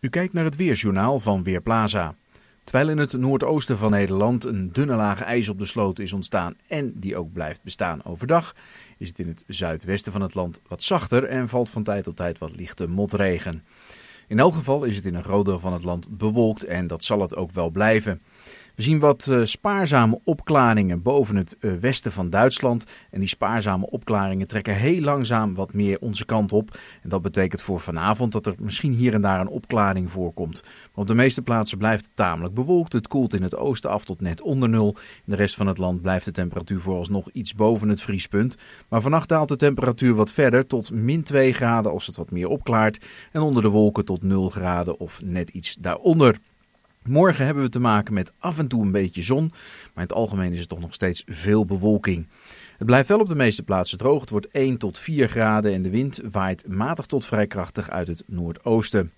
U kijkt naar het weersjournaal van Weerplaza. Terwijl in het noordoosten van Nederland een dunne laag ijs op de sloot is ontstaan en die ook blijft bestaan overdag, is het in het zuidwesten van het land wat zachter en valt van tijd tot tijd wat lichte motregen. In elk geval is het in een groot deel van het land bewolkt en dat zal het ook wel blijven. We zien wat eh, spaarzame opklaringen boven het eh, westen van Duitsland. En die spaarzame opklaringen trekken heel langzaam wat meer onze kant op. En dat betekent voor vanavond dat er misschien hier en daar een opklaring voorkomt. Maar op de meeste plaatsen blijft het tamelijk bewolkt. Het koelt in het oosten af tot net onder nul. In de rest van het land blijft de temperatuur vooralsnog iets boven het vriespunt. Maar vannacht daalt de temperatuur wat verder tot min 2 graden als het wat meer opklaart. En onder de wolken tot 0 graden of net iets daaronder. Morgen hebben we te maken met af en toe een beetje zon, maar in het algemeen is het toch nog steeds veel bewolking. Het blijft wel op de meeste plaatsen droog. Het wordt 1 tot 4 graden en de wind waait matig tot vrij krachtig uit het noordoosten.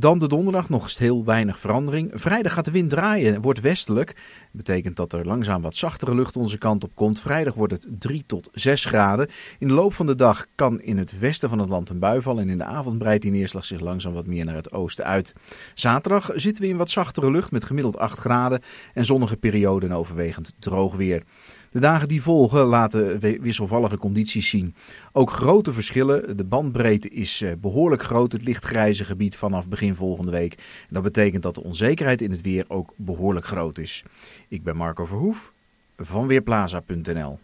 Dan de donderdag nog heel weinig verandering. Vrijdag gaat de wind draaien, en wordt westelijk. Betekent dat er langzaam wat zachtere lucht onze kant op komt. Vrijdag wordt het 3 tot 6 graden. In de loop van de dag kan in het westen van het land een bui vallen. En in de avond breidt die neerslag zich langzaam wat meer naar het oosten uit. Zaterdag zitten we in wat zachtere lucht met gemiddeld 8 graden. En zonnige perioden overwegend droog weer. De dagen die volgen laten wisselvallige condities zien. Ook grote verschillen. De bandbreedte is eh, behoorlijk groot. Het lichtgrijze gebied vanaf begin volgende week. dat betekent dat de onzekerheid in het weer ook behoorlijk groot is. Ik ben Marco Verhoef van Weerplaza.nl.